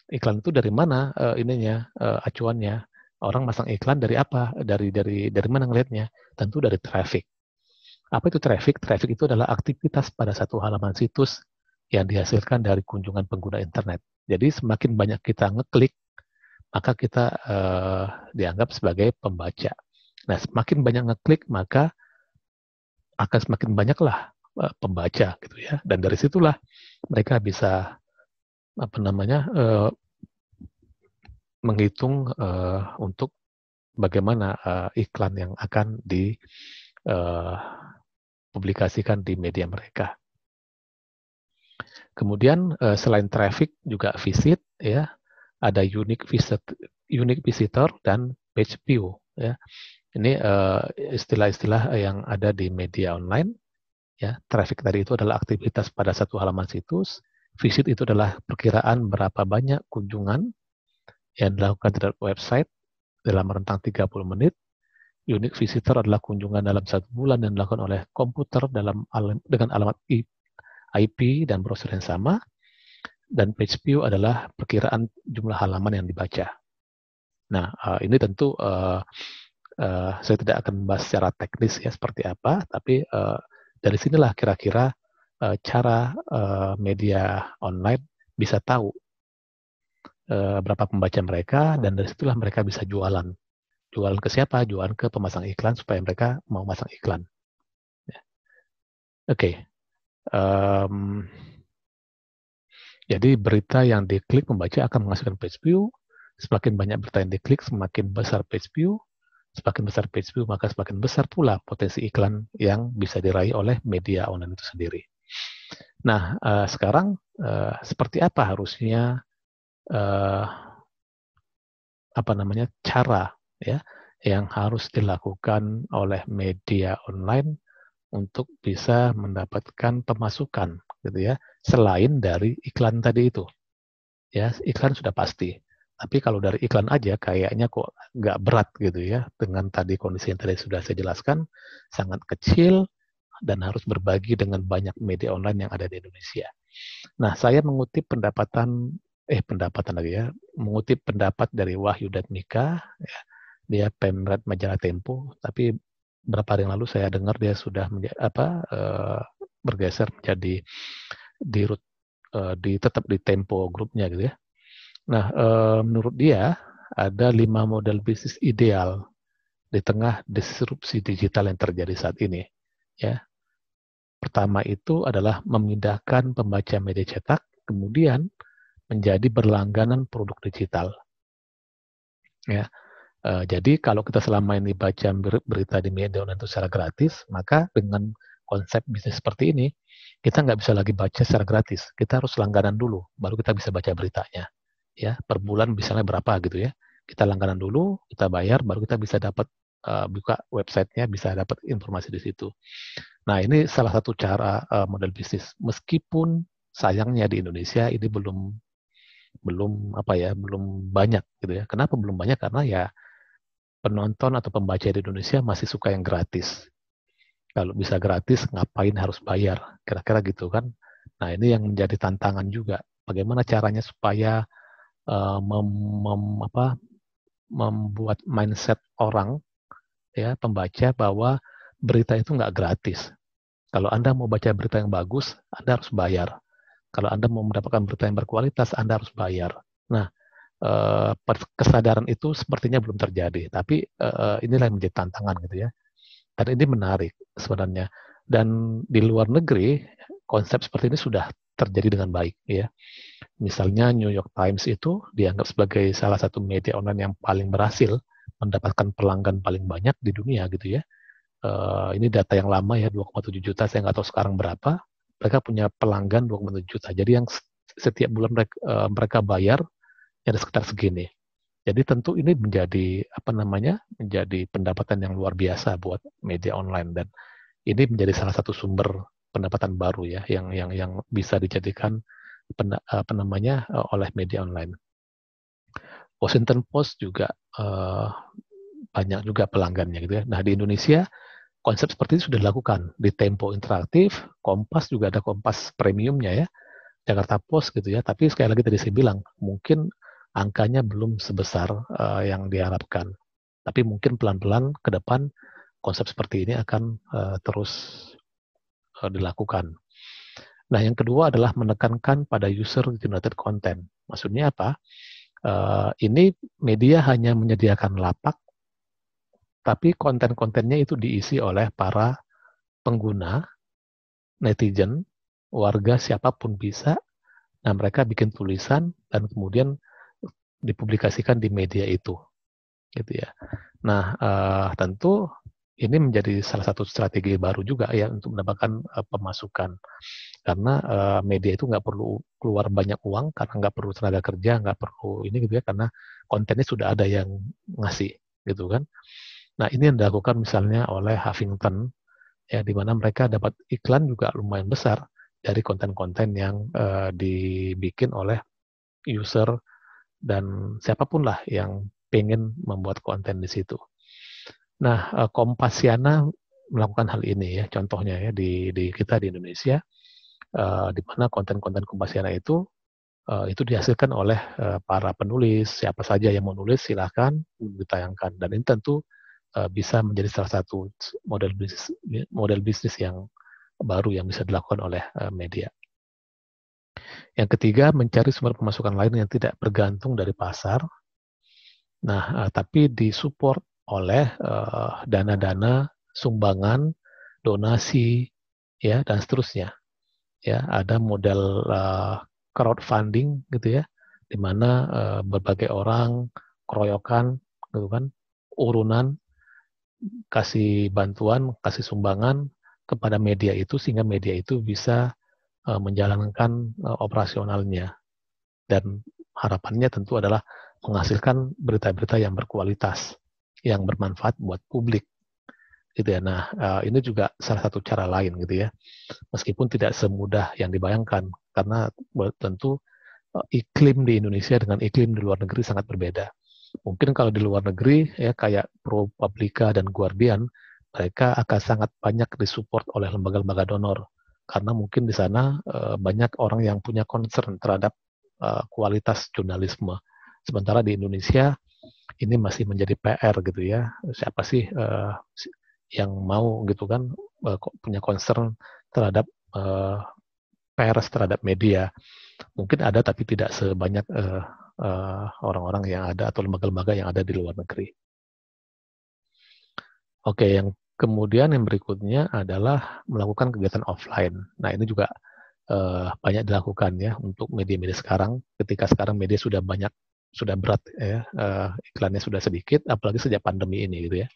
Iklan itu dari mana uh, ininya uh, acuannya? Orang masang iklan dari apa? Dari dari dari mana ngelihatnya? Tentu dari traffic. Apa itu traffic? Traffic itu adalah aktivitas pada satu halaman situs yang dihasilkan dari kunjungan pengguna internet. Jadi semakin banyak kita ngeklik, maka kita uh, dianggap sebagai pembaca. Nah, semakin banyak ngeklik, maka akan semakin banyaklah Eh, pembaca gitu ya dan dari situlah mereka bisa apa namanya uh, menghitung uh, untuk bagaimana uh, iklan yang akan dipublikasikan di media mereka. Kemudian uh, selain traffic juga visit ya, ada unique visit unique visitor dan page view ya. Ini istilah-istilah uh, istilah -istilah yang ada di media online Ya, traffic tadi itu adalah aktivitas pada satu halaman situs. Visit itu adalah perkiraan berapa banyak kunjungan yang dilakukan terhadap website dalam rentang 30 menit. Unique visitor adalah kunjungan dalam satu bulan yang dilakukan oleh komputer dalam alam, dengan alamat IP dan browser yang sama. Dan page view adalah perkiraan jumlah halaman yang dibaca. Nah, eh, ini tentu eh, eh, saya tidak akan membahas secara teknis ya seperti apa, tapi dari sinilah kira-kira eh, cara eh, media online bisa tahu eh, berapa pembaca mereka dan dari situlah mereka bisa jualan. Jualan ke siapa? Jualan ke pemasang iklan supaya mereka mau masang iklan. Ya. Oke. Okay. Um, jadi berita yang diklik pembaca akan menghasilkan page view. Semakin banyak berita yang diklik, semakin besar page view. Semakin besar page view, maka semakin besar pula potensi iklan yang bisa diraih oleh media online itu sendiri. Nah, uh, sekarang uh, seperti apa harusnya uh, apa namanya cara ya yang harus dilakukan oleh media online untuk bisa mendapatkan pemasukan gitu ya selain dari iklan tadi itu ya iklan sudah pasti tapi kalau dari iklan aja kayaknya kok nggak berat gitu ya. Dengan tadi kondisi yang tadi sudah saya jelaskan, sangat kecil dan harus berbagi dengan banyak media online yang ada di Indonesia. Nah, saya mengutip pendapatan, eh pendapatan lagi ya, mengutip pendapat dari Wahyu dan ya, dia pemret majalah Tempo, tapi berapa hari yang lalu saya dengar dia sudah menja, apa eh, bergeser menjadi di root eh, di tetap di Tempo grupnya gitu ya. Nah, e, menurut dia ada lima model bisnis ideal di tengah disrupsi digital yang terjadi saat ini. Ya, pertama itu adalah memindahkan pembaca media cetak, kemudian menjadi berlangganan produk digital. Ya, e, jadi kalau kita selama ini baca berita di media online itu secara gratis, maka dengan konsep bisnis seperti ini, kita nggak bisa lagi baca secara gratis. Kita harus langganan dulu, baru kita bisa baca beritanya ya per bulan misalnya berapa gitu ya kita langganan dulu kita bayar baru kita bisa dapat uh, buka websitenya bisa dapat informasi di situ nah ini salah satu cara uh, model bisnis meskipun sayangnya di Indonesia ini belum belum apa ya belum banyak gitu ya kenapa belum banyak karena ya penonton atau pembaca di Indonesia masih suka yang gratis kalau bisa gratis ngapain harus bayar kira-kira gitu kan nah ini yang menjadi tantangan juga bagaimana caranya supaya Eh, mem, mem, apa, membuat mindset orang ya pembaca bahwa berita itu nggak gratis. Kalau Anda mau baca berita yang bagus, Anda harus bayar. Kalau Anda mau mendapatkan berita yang berkualitas, Anda harus bayar. Nah, eh, kesadaran itu sepertinya belum terjadi, tapi eh, inilah yang menjadi tantangan gitu ya. Dan ini menarik sebenarnya. Dan di luar negeri, konsep seperti ini sudah terjadi dengan baik ya. Misalnya New York Times itu dianggap sebagai salah satu media online yang paling berhasil mendapatkan pelanggan paling banyak di dunia gitu ya. Uh, ini data yang lama ya 2,7 juta saya nggak tahu sekarang berapa. Mereka punya pelanggan 2,7 juta. Jadi yang setiap bulan mereka, uh, eh, mereka bayar ya ada sekitar segini. Jadi tentu ini menjadi apa namanya menjadi pendapatan yang luar biasa buat media online dan ini menjadi salah satu sumber pendapatan baru ya yang yang yang bisa dijadikan Eh, apa namanya eh, oleh media online. Washington Post juga uh, banyak juga pelanggannya gitu ya. Nah di Indonesia konsep seperti ini sudah dilakukan di Tempo Interaktif, Kompas juga ada Kompas Premiumnya ya, Jakarta Post gitu ya. Tapi sekali lagi tadi saya bilang mungkin angkanya belum sebesar uh, yang diharapkan. Tapi mungkin pelan-pelan ke depan konsep seperti ini akan uh, terus uh, dilakukan. Nah, yang kedua adalah menekankan pada user-generated content. Maksudnya apa? Uh, ini media hanya menyediakan lapak, tapi konten-kontennya itu diisi oleh para pengguna, netizen, warga siapapun bisa. Nah, mereka bikin tulisan dan kemudian dipublikasikan di media itu, gitu ya. Nah, uh, tentu ini menjadi salah satu strategi baru juga ya untuk mendapatkan uh, pemasukan karena uh, media itu nggak perlu keluar banyak uang karena nggak perlu tenaga kerja nggak perlu ini gitu ya karena kontennya sudah ada yang ngasih gitu kan nah ini yang dilakukan misalnya oleh Huffington ya di mana mereka dapat iklan juga lumayan besar dari konten-konten yang uh, dibikin oleh user dan siapapun lah yang pengen membuat konten di situ Nah, eh, Kompasiana melakukan hal ini ya, contohnya ya di, di kita di Indonesia, uh, di mana konten-konten Kompasiana itu uh, itu dihasilkan oleh uh, para penulis, siapa saja yang mau nulis silahkan ditayangkan dan ini tentu uh, bisa menjadi salah satu model bisnis model bisnis yang baru yang bisa dilakukan oleh uh, media. Yang ketiga, mencari sumber pemasukan lain yang tidak bergantung dari pasar. Nah, uh, tapi disupport oleh eh, dana-dana uh, sumbangan, donasi, ya dan seterusnya. Ya, ada model uh, crowdfunding gitu ya, di mana uh, berbagai orang keroyokan, gitu kan, urunan kasih bantuan, kasih sumbangan kepada media itu sehingga media itu bisa uh, menjalankan uh, operasionalnya. Dan harapannya tentu adalah menghasilkan berita-berita yang berkualitas yang bermanfaat buat publik gitu ya. Nah, eh, ini juga salah satu cara lain gitu ya. Meskipun tidak semudah yang dibayangkan karena tentu eh, iklim di Indonesia dengan iklim di luar negeri sangat berbeda. Mungkin kalau di luar negeri ya kayak Pro ProPublica dan Guardian, mereka akan sangat banyak disupport oleh lembaga-lembaga donor karena mungkin di sana eh, banyak orang yang punya concern terhadap kualitas jurnalisme. Sementara di Indonesia ini masih menjadi PR gitu ya. Siapa sih uh, yang mau gitu kan uh, punya concern terhadap uh, eh, pers terhadap media? Mungkin ada tapi tidak sebanyak uh, uh, orang-orang yang ada atau lembaga-lembaga yang ada di luar negeri. Oke, yang kemudian yang berikutnya adalah melakukan kegiatan offline. Nah ini juga uh, banyak dilakukan ya untuk media-media sekarang. Ketika sekarang media sudah banyak sudah berat ya uh, iklannya sudah sedikit apalagi sejak pandemi ini gitu ya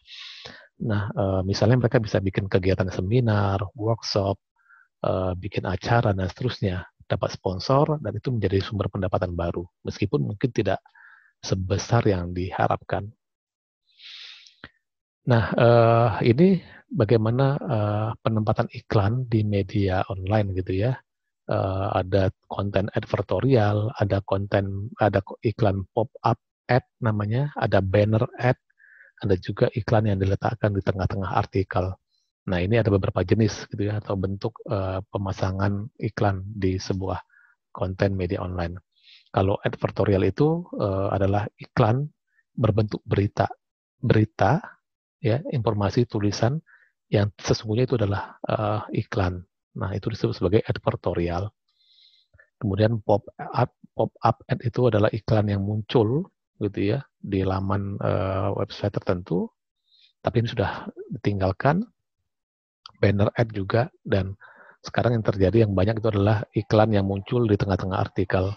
nah uh, misalnya mereka bisa bikin kegiatan seminar workshop uh, bikin acara dan seterusnya dapat sponsor dan itu menjadi sumber pendapatan baru meskipun mungkin tidak sebesar yang diharapkan nah uh, ini bagaimana uh, penempatan iklan di media online gitu ya uh, ada konten advertorial, ada konten ada iklan pop-up ad namanya, ada banner ad, ada juga iklan yang diletakkan di tengah-tengah artikel. Nah, ini ada beberapa jenis gitu ya atau bentuk uh, pemasangan iklan di sebuah konten media online. Kalau advertorial itu uh, adalah iklan berbentuk berita. Berita ya, informasi tulisan yang sesungguhnya itu adalah uh, iklan Nah, itu disebut sebagai advertorial. Kemudian pop up pop up ad itu adalah iklan yang muncul gitu ya di laman uh, website tertentu tapi ini sudah ditinggalkan banner ad juga dan sekarang yang terjadi yang banyak itu adalah iklan yang muncul di tengah-tengah artikel.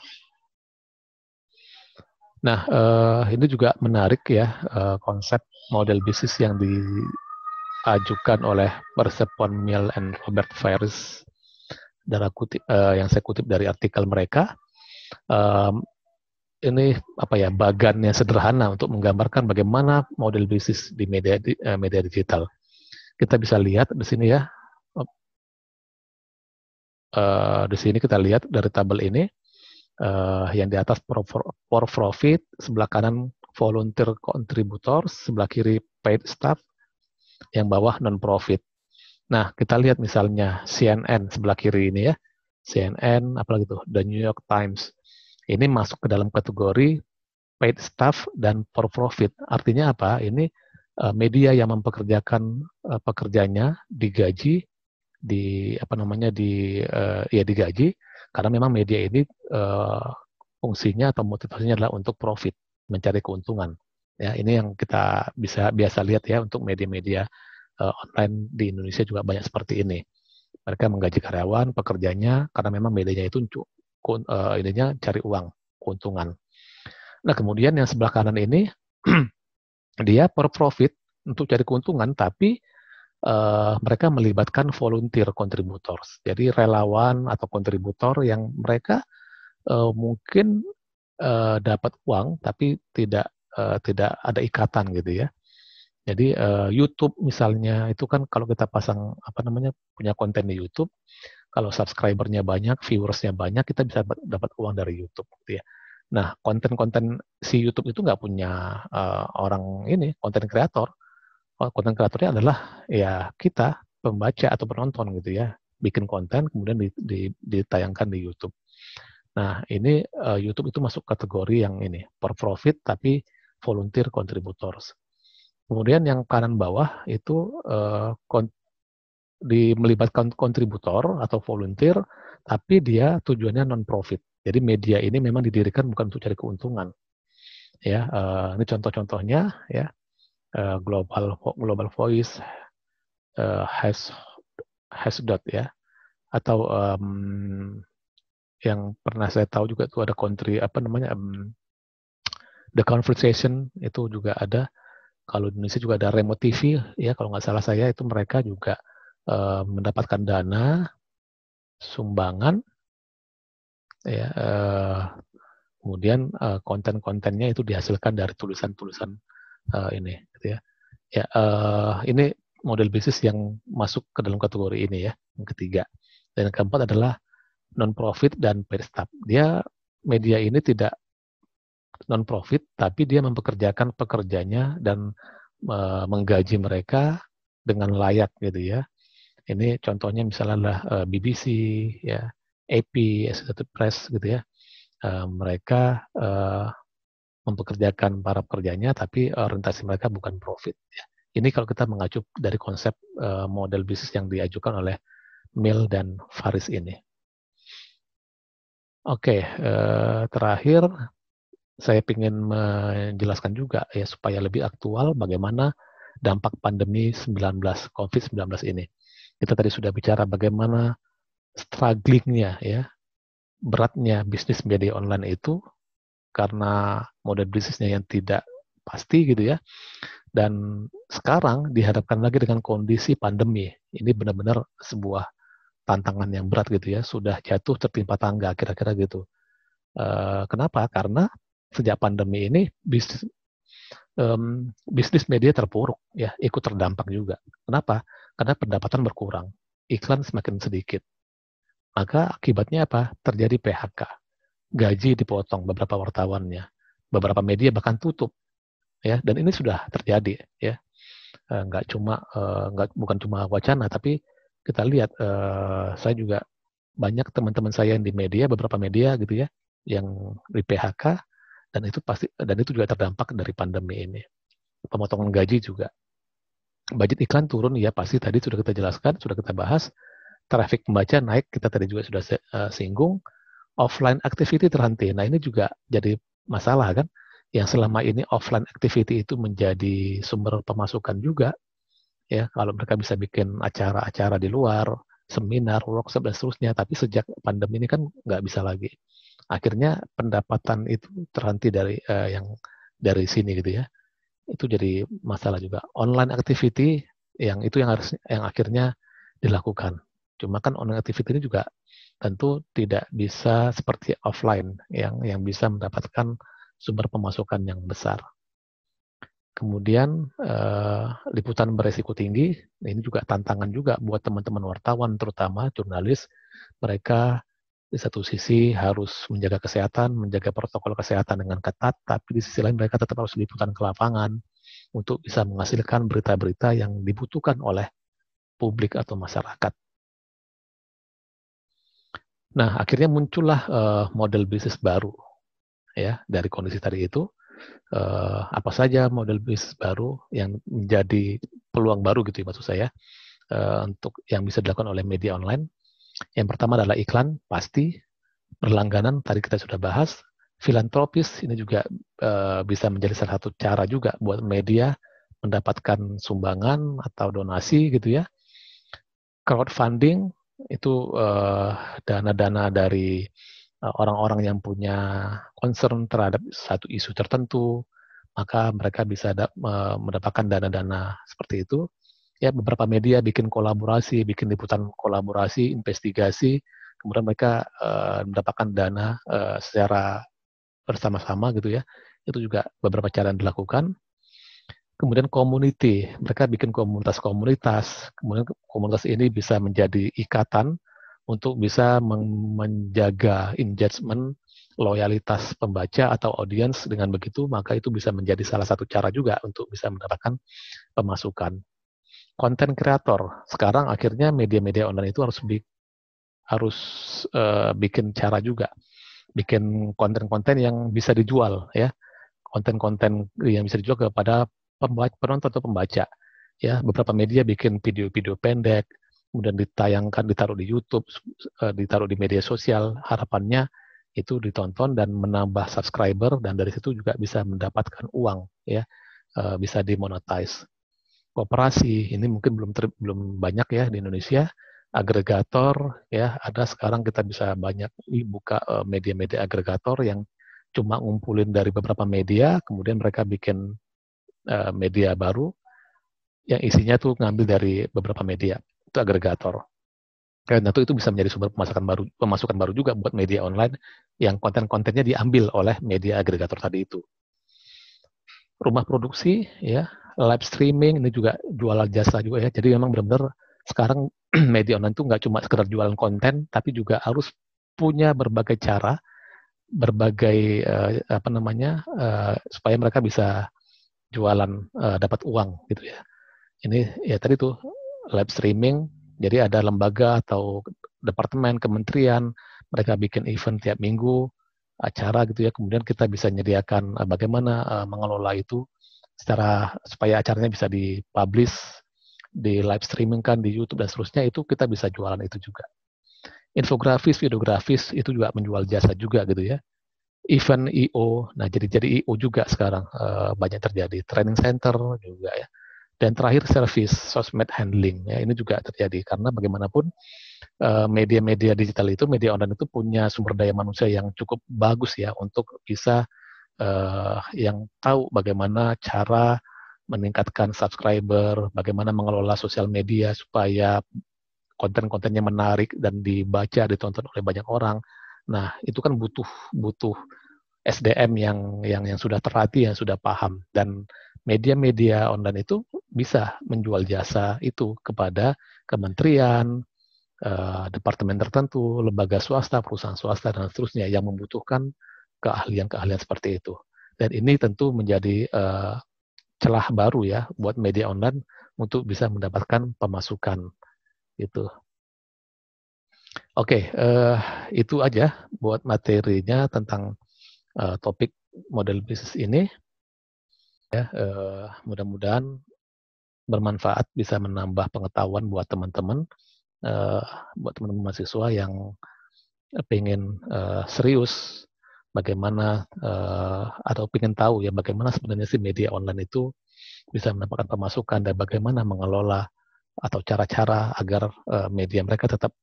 Nah, eh, ini juga menarik ya eh, konsep model bisnis yang diajukan oleh Persephone Mill and Robert Ferris dan kutip uh, yang saya kutip dari artikel mereka um, ini apa ya bagannya sederhana untuk menggambarkan bagaimana model bisnis di media di, uh, media digital kita bisa lihat di sini ya uh, di sini kita lihat dari tabel ini uh, yang di atas for, for profit sebelah kanan volunteer contributor sebelah kiri paid staff yang bawah non profit. Nah, kita lihat misalnya CNN sebelah kiri ini ya. CNN, apalagi tuh, The New York Times. Ini masuk ke dalam kategori paid staff dan for profit. Artinya apa? Ini eh, media yang mempekerjakan eh, pekerjanya digaji di apa namanya di eh, ya digaji karena memang media ini fungsinya atau motivasinya adalah untuk profit, mencari keuntungan. Ya, ini yang kita bisa biasa lihat ya untuk media-media uh, online di Indonesia juga banyak seperti ini. Mereka menggaji karyawan, pekerjanya karena memang medianya itu uh, ininya cari uang, keuntungan. Nah, kemudian yang sebelah kanan ini dia per profit untuk cari keuntungan tapi uh, mereka melibatkan volunteer contributors. Jadi relawan atau kontributor yang mereka uh, mungkin uh, dapat uang tapi tidak uh, tidak ada ikatan gitu ya. Jadi uh, YouTube misalnya itu kan kalau kita pasang apa namanya punya konten di YouTube, kalau subscribernya banyak, viewersnya banyak, kita bisa dapat uang dari YouTube gitu ya. Nah konten-konten si YouTube itu nggak punya uh, orang ini konten kreator, oh, konten kreatornya adalah ya kita pembaca atau penonton gitu ya, bikin konten kemudian di, di, ditayangkan di YouTube. Nah ini uh, YouTube itu masuk kategori yang ini for profit tapi volunteer contributors. Kemudian yang kanan bawah itu uh, di melibatkan kontributor atau volunteer, tapi dia tujuannya non profit. Jadi media ini memang didirikan bukan untuk cari keuntungan. Ya, uh, ini contoh-contohnya ya. uh, global Global Voice uh, has has dot ya atau um, yang pernah saya tahu juga itu ada country apa namanya um, The Conversation itu juga ada. Kalau di Indonesia juga ada Remote TV, ya kalau nggak salah saya itu mereka juga uh, mendapatkan dana, sumbangan, ya, uh, kemudian uh, konten-kontennya itu dihasilkan dari tulisan-tulisan uh, ini, gitu ya. Ya, uh, ini model bisnis yang masuk ke dalam kategori ini ya, yang ketiga. Dan yang keempat adalah non-profit dan paid staff. Dia media ini tidak non profit tapi dia mempekerjakan pekerjanya dan e, menggaji mereka dengan layak gitu ya. Ini contohnya misalnya adalah e, eh, BBC ya, AP, Associated Press gitu ya. E, mereka e, mempekerjakan para pekerjanya tapi orientasi mereka bukan profit ya. Ini kalau kita mengacu dari konsep e, model bisnis yang diajukan oleh Mill dan Faris ini. Oke, okay, terakhir saya ingin menjelaskan juga ya supaya lebih aktual bagaimana dampak pandemi 19 COVID-19 ini. Kita tadi sudah bicara bagaimana strugglingnya ya beratnya bisnis media online itu karena model bisnisnya yang tidak pasti gitu ya. Dan sekarang dihadapkan lagi dengan kondisi pandemi. Ini benar-benar sebuah tantangan yang berat gitu ya. Sudah jatuh tertimpa tangga kira-kira gitu. Eh, kenapa? Karena sejak pandemi ini bisnis um, bisnis media terpuruk ya ikut terdampak juga. Kenapa? Karena pendapatan berkurang, iklan semakin sedikit. Maka akibatnya apa? Terjadi PHK, gaji dipotong beberapa wartawannya, beberapa media bahkan tutup ya. Dan ini sudah terjadi ya. Eh, nggak cuma eh, nggak bukan cuma wacana, tapi kita lihat eh, saya juga banyak teman-teman saya yang di media, beberapa media gitu ya, yang di PHK dan itu pasti dan itu juga terdampak dari pandemi ini. Pemotongan gaji juga. Budget iklan turun ya pasti tadi sudah kita jelaskan, sudah kita bahas. Traffic pembaca naik, kita tadi juga sudah eh, singgung. Offline activity terhenti. Nah, ini juga jadi masalah kan? Yang selama ini offline activity itu menjadi sumber pemasukan juga ya kalau mereka bisa bikin acara-acara di luar seminar workshop dan seterusnya tapi sejak pandemi ini kan nggak bisa lagi akhirnya pendapatan itu terhenti dari uh, yang dari sini gitu ya itu jadi masalah juga online activity yang itu yang harus yang akhirnya dilakukan cuma kan online activity ini juga tentu tidak bisa seperti offline yang yang bisa mendapatkan sumber pemasukan yang besar kemudian eh, liputan beresiko tinggi ini juga tantangan juga buat teman-teman wartawan terutama jurnalis mereka di satu sisi harus menjaga kesehatan, menjaga protokol kesehatan dengan ketat, tapi di sisi lain mereka tetap harus liputan ke lapangan untuk bisa menghasilkan berita-berita yang dibutuhkan oleh publik atau masyarakat. Nah, akhirnya muncullah uh, model bisnis baru ya dari kondisi tadi itu. Uh, apa saja model bisnis baru yang menjadi peluang baru gitu ya maksud saya uh, untuk yang bisa dilakukan oleh media online yang pertama adalah iklan, pasti. Berlangganan, tadi kita sudah bahas. Filantropis, ini juga e, bisa menjadi salah satu cara juga buat media mendapatkan sumbangan atau donasi gitu ya. Crowdfunding, itu eh, dana-dana e, dari eh, orang-orang yang punya concern terhadap satu isu tertentu, maka mereka bisa da mendapatkan dana-dana seperti itu ya beberapa media bikin kolaborasi, bikin liputan kolaborasi, investigasi, kemudian mereka uh, mendapatkan dana uh, secara bersama-sama gitu ya. Itu juga beberapa cara yang dilakukan. Kemudian community, mereka bikin komunitas-komunitas. Kemudian komunitas ini bisa menjadi ikatan untuk bisa menjaga engagement, loyalitas pembaca atau audiens dengan begitu maka itu bisa menjadi salah satu cara juga untuk bisa mendapatkan pemasukan konten kreator. Sekarang akhirnya media-media online itu harus bi harus uh, bikin cara juga, bikin konten-konten yang bisa dijual ya, konten-konten yang bisa dijual kepada pembaca, penonton atau pembaca. Ya, beberapa media bikin video-video pendek, kemudian ditayangkan, ditaruh di YouTube, uh, ditaruh di media sosial. Harapannya itu ditonton dan menambah subscriber dan dari situ juga bisa mendapatkan uang ya, eh, bisa dimonetize kooperasi ini mungkin belum ter, belum banyak ya di Indonesia agregator ya ada sekarang kita bisa banyak buka eh, media-media agregator yang cuma ngumpulin dari beberapa media kemudian mereka bikin eh, media baru yang isinya tuh ngambil dari beberapa media itu agregator karena itu itu bisa menjadi sumber pemasukan baru pemasukan baru juga buat media online yang konten-kontennya diambil oleh media agregator tadi itu rumah produksi ya live streaming ini juga jualan jasa juga ya jadi memang benar-benar sekarang media online itu nggak cuma sekedar jualan konten tapi juga harus punya berbagai cara berbagai uh, apa namanya uh, supaya mereka bisa jualan uh, dapat uang gitu ya ini ya tadi tuh live streaming jadi ada lembaga atau departemen kementerian mereka bikin event tiap minggu acara gitu ya kemudian kita bisa menyediakan bagaimana mengelola itu secara supaya acaranya bisa dipublish, di live streaming kan di YouTube dan seterusnya itu kita bisa jualan itu juga. Infografis, videografis itu juga menjual jasa juga gitu ya. Event IO, nah jadi jadi IO juga sekarang e, banyak terjadi. Training center juga ya. Dan terakhir service sosmed handling ya ini juga terjadi karena bagaimanapun eh, media-media digital itu, media online itu punya sumber daya manusia yang cukup bagus ya untuk bisa uh, yang tahu bagaimana cara meningkatkan subscriber, bagaimana mengelola sosial media supaya konten-kontennya menarik dan dibaca, ditonton oleh banyak orang. Nah, itu kan butuh butuh SDM yang yang yang sudah terlatih, yang sudah paham dan media-media online itu bisa menjual jasa itu kepada kementerian, eh, departemen tertentu, lembaga swasta, perusahaan swasta dan seterusnya yang membutuhkan keahlian-keahlian seperti itu. Dan ini tentu menjadi uh, celah baru ya buat media online untuk bisa mendapatkan pemasukan itu. Oke, okay, uh, eh, itu aja buat materinya tentang uh, topik model bisnis ini. Ya, uh, mudah-mudahan bermanfaat bisa menambah pengetahuan buat teman-teman, uh, buat teman-teman mahasiswa yang pengen uh, serius bagaimana uh, atau ingin tahu ya bagaimana sebenarnya si media online itu bisa mendapatkan pemasukan dan bagaimana mengelola atau cara-cara agar uh, media mereka tetap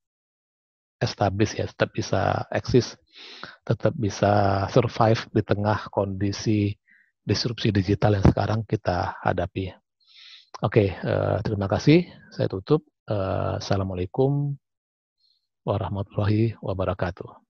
establish ya tetap bisa eksis tetap bisa survive di tengah kondisi disrupsi digital yang sekarang kita hadapi. Ya. Oke, okay, uh, eh, terima kasih. Saya tutup. Uh, Assalamualaikum warahmatullahi wabarakatuh.